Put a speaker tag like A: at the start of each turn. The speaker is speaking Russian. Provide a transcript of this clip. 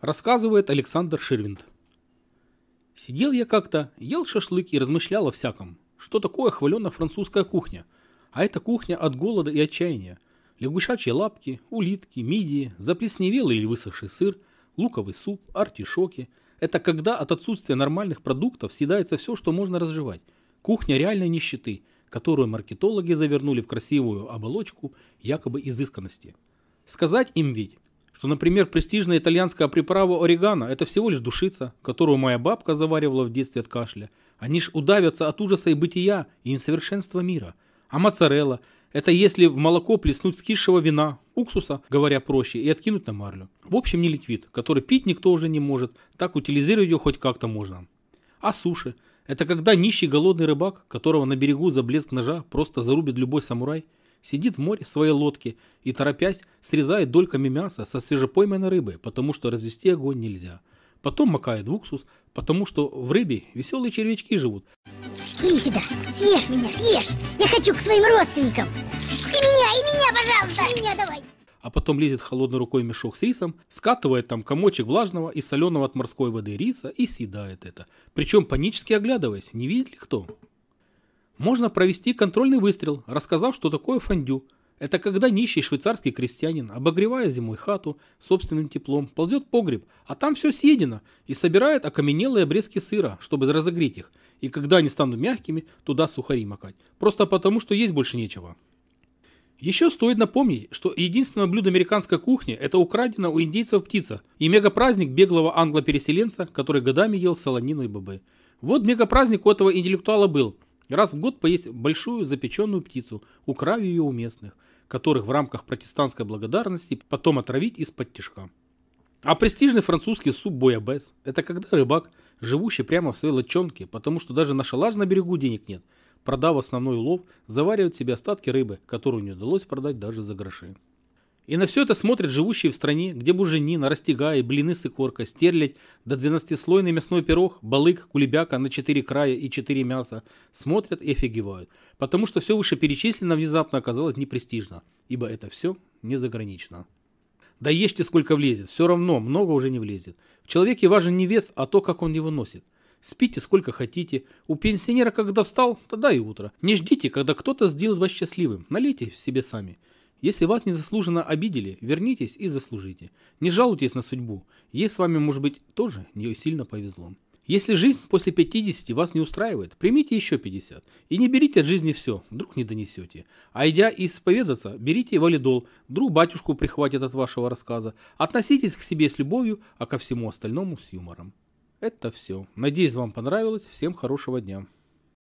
A: Рассказывает Александр Ширвинд. Сидел я как-то, ел шашлык и размышлял о всяком. Что такое хваленая французская кухня? А это кухня от голода и отчаяния. Лягушачьи лапки, улитки, мидии, заплесневелый или высохший сыр, луковый суп, артишоки. Это когда от отсутствия нормальных продуктов съедается все, что можно разжевать. Кухня реальной нищеты, которую маркетологи завернули в красивую оболочку якобы изысканности. Сказать им ведь, что, например, престижная итальянская приправа орегано – это всего лишь душица, которую моя бабка заваривала в детстве от кашля. Они ж удавятся от ужаса и бытия, и несовершенства мира. А моцарелла – это если в молоко плеснуть скисшего вина, уксуса, говоря проще, и откинуть на марлю. В общем, не ликвид, который пить никто уже не может, так утилизировать его хоть как-то можно. А суши – это когда нищий голодный рыбак, которого на берегу за блеск ножа просто зарубит любой самурай – сидит в море в своей лодке и, торопясь, срезает дольками мяса со свежепойманной рыбы, потому что развести огонь нельзя. Потом макает в уксус, потому что в рыбе веселые червячки живут. Иди сюда, съешь меня, съешь! Я хочу к своим родственникам! И меня, и меня, пожалуйста! И меня давай! а потом лезет холодной рукой мешок с рисом, скатывает там комочек влажного и соленого от морской воды риса и съедает это. Причем панически оглядываясь, не видит ли кто. Можно провести контрольный выстрел, рассказав, что такое фондю. Это когда нищий швейцарский крестьянин, обогревая зимой хату собственным теплом, ползет в погреб, а там все съедено, и собирает окаменелые обрезки сыра, чтобы разогреть их, и когда они станут мягкими, туда сухари макать, просто потому, что есть больше нечего. Еще стоит напомнить, что единственное блюдо американской кухни – это украдена у индейцев птица и мегапраздник беглого англо-переселенца, который годами ел солонину и бобы. Вот мегапраздник у этого интеллектуала был, Раз в год поесть большую запеченную птицу, украв ее у местных, которых в рамках протестантской благодарности потом отравить из-под тишка. А престижный французский суп боябес – это когда рыбак, живущий прямо в своей лодчонке, потому что даже на шалаш на берегу денег нет, продав основной улов, заваривает себе остатки рыбы, которую не удалось продать даже за гроши. И на все это смотрят живущие в стране, где буженина, растягая, блины с икоркой, стерлядь, да двенадцатислойный мясной пирог, балык, кулебяка на четыре края и четыре мяса. Смотрят и офигевают, потому что все вышеперечисленно внезапно оказалось непрестижно, ибо это все не загранично. Да ешьте сколько влезет, все равно много уже не влезет. В человеке важен не вес, а то, как он его носит. Спите сколько хотите. У пенсионера, когда встал, тогда и утро. Не ждите, когда кто-то сделает вас счастливым. Налейте себе сами. Если вас незаслуженно обидели, вернитесь и заслужите. Не жалуйтесь на судьбу. Ей с вами, может быть, тоже не сильно повезло. Если жизнь после 50 вас не устраивает, примите еще 50. И не берите от жизни все, вдруг не донесете. А идя исповедаться, берите валидол, вдруг батюшку прихватит от вашего рассказа. Относитесь к себе с любовью, а ко всему остальному с юмором. Это все. Надеюсь, вам понравилось. Всем хорошего дня.